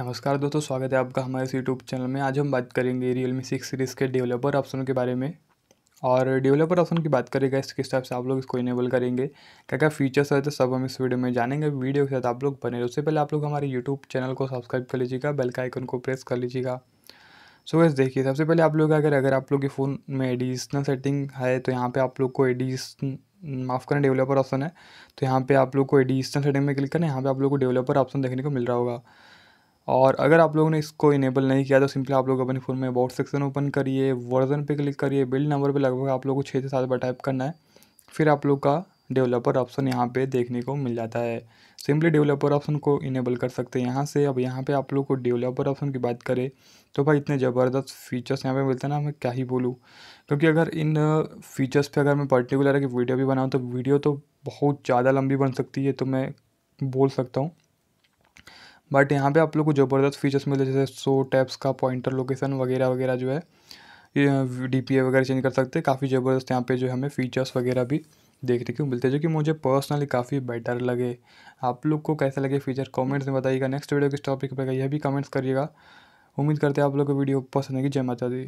नमस्कार दोस्तों स्वागत है आपका हमारे इस यूट्यूब चैनल में आज हम बात करेंगे रियल मी सिक्स सीरीज़ के डेवलपर ऑप्शन के बारे में और डेवलपर ऑप्शन की बात करेगा इस किस टाइप से आप लोग इसको इनेबल करेंगे क्या क्या फीचर्स है तो सब हम इस वीडियो में जानेंगे वीडियो के साथ आप लोग बने उससे पहले आप लोग हमारे यूट्यूब चैनल को सब्सक्राइब कर लीजिएगा बेल का आइकन को प्रेस कर लीजिएगा सो so, वैसे देखिए सबसे पहले आप लोग अगर अगर आप लोग के फ़ोन में एडिशनल सेटिंग है तो यहाँ पर आप लोग को एडिशन माफ़ करें डेवलपर ऑप्शन है तो यहाँ पे आप लोग को एडिशनल तो सेटिंग में क्लिक करना है यहाँ पर आप लोग को डेवलपर ऑप्शन देखने को मिल रहा होगा और अगर आप लोगों ने इसको इनेबल नहीं किया तो सिंपली आप लोग अपने फ़ोन में अबाउट सेक्शन ओपन करिए वर्जन पे क्लिक करिए बिल्ड नंबर पे लगभग आप लोग को छः से सात बार टाइप करना है फिर आप लोग का डेवलपर ऑप्शन यहाँ पे देखने को मिल जाता है सिंपली डेवलपर ऑप्शन को इनेबल कर सकते हैं यहाँ से अब यहाँ पर आप लोग को डेवलपर ऑप्शन की बात करें तो भाई इतने ज़बरदस्त फीचर्स यहाँ पर मिलते हैं ना मैं क्या ही बोलूँ क्योंकि अगर इन फीचर्स uh, पर अगर मैं पर्टिकुलर की वीडियो भी बनाऊँ तो वीडियो तो बहुत ज़्यादा लंबी बन सकती है तो मैं बोल सकता हूँ बट यहाँ पे आप लोग को ज़बरदस्त फीचर्स मिले जैसे सो टैप्स का पॉइंटर लोकेशन वगैरह वगैरह जो है डी पी वगैरह चेंज कर सकते हैं काफ़ी ज़बरदस्त यहाँ पे जो हमें फीचर्स वगैरह भी देखने को मिलते हैं जो कि मुझे पर्सनली काफ़ी बेटर लगे आप लोग को कैसे लगे फीचर कमेंट्स में बताइएगा नेक्स्ट वीडियो किस टॉपिक पर यह भी कमेंट्स करिएगा उम्मीद करते हैं आप लोग को वीडियो पसंद आएगी जय माता दी